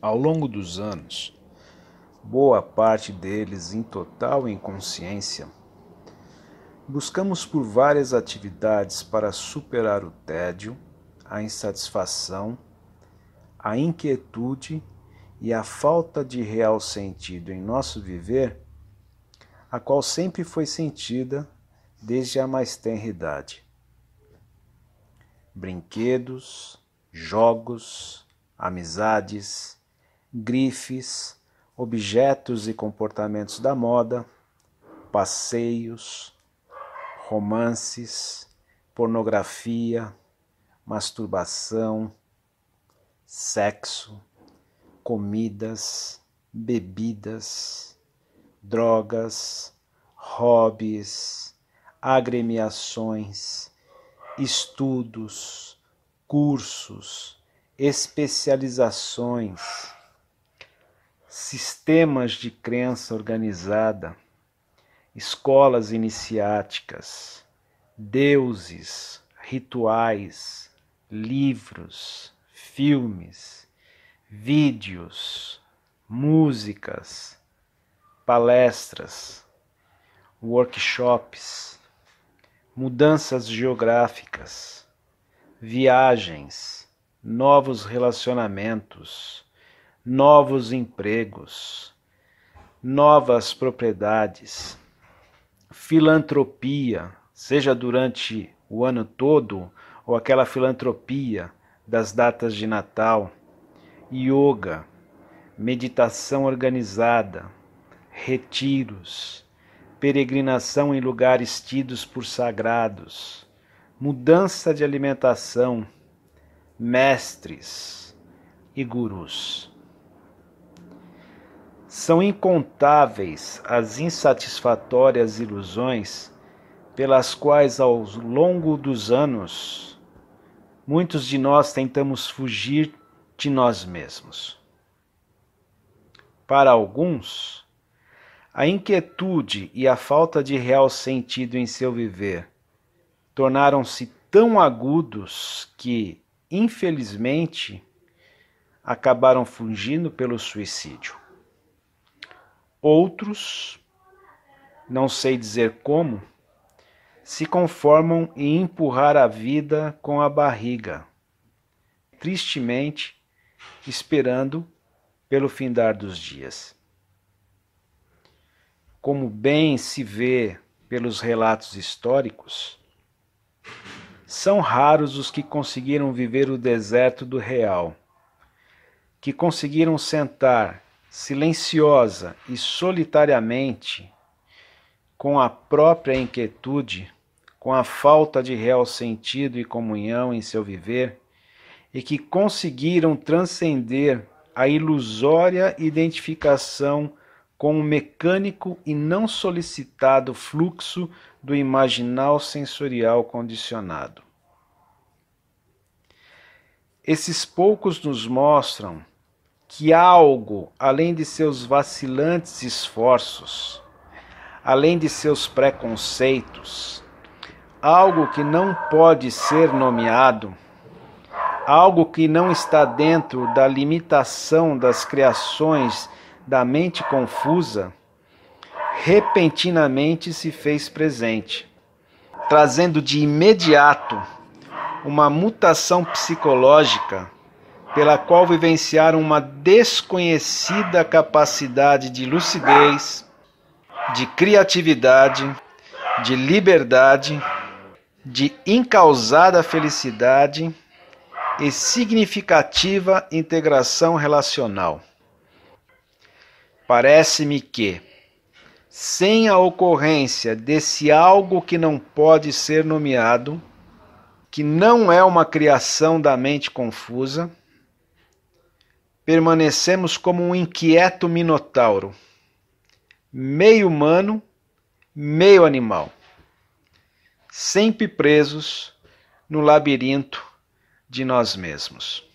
Ao longo dos anos, boa parte deles em total inconsciência, buscamos por várias atividades para superar o tédio, a insatisfação, a inquietude e a falta de real sentido em nosso viver, a qual sempre foi sentida desde a mais tenra idade. Brinquedos, jogos, amizades, grifes, objetos e comportamentos da moda, passeios, romances, pornografia, masturbação, sexo, comidas, bebidas, drogas, hobbies, agremiações, estudos, cursos, especializações sistemas de crença organizada, escolas iniciáticas, deuses, rituais, livros, filmes, vídeos, músicas, palestras, workshops, mudanças geográficas, viagens, novos relacionamentos novos empregos, novas propriedades, filantropia, seja durante o ano todo ou aquela filantropia das datas de Natal, yoga, meditação organizada, retiros, peregrinação em lugares tidos por sagrados, mudança de alimentação, mestres e gurus. São incontáveis as insatisfatórias ilusões pelas quais, ao longo dos anos, muitos de nós tentamos fugir de nós mesmos. Para alguns, a inquietude e a falta de real sentido em seu viver tornaram-se tão agudos que, infelizmente, acabaram fugindo pelo suicídio. Outros, não sei dizer como, se conformam em empurrar a vida com a barriga, tristemente esperando pelo findar dos dias. Como bem se vê pelos relatos históricos, são raros os que conseguiram viver o deserto do real, que conseguiram sentar silenciosa e solitariamente, com a própria inquietude, com a falta de real sentido e comunhão em seu viver, e que conseguiram transcender a ilusória identificação com o mecânico e não solicitado fluxo do imaginal sensorial condicionado. Esses poucos nos mostram que algo, além de seus vacilantes esforços, além de seus preconceitos, algo que não pode ser nomeado, algo que não está dentro da limitação das criações da mente confusa, repentinamente se fez presente, trazendo de imediato uma mutação psicológica pela qual vivenciaram uma desconhecida capacidade de lucidez, de criatividade, de liberdade, de incausada felicidade e significativa integração relacional. Parece-me que, sem a ocorrência desse algo que não pode ser nomeado, que não é uma criação da mente confusa, permanecemos como um inquieto minotauro, meio humano, meio animal, sempre presos no labirinto de nós mesmos.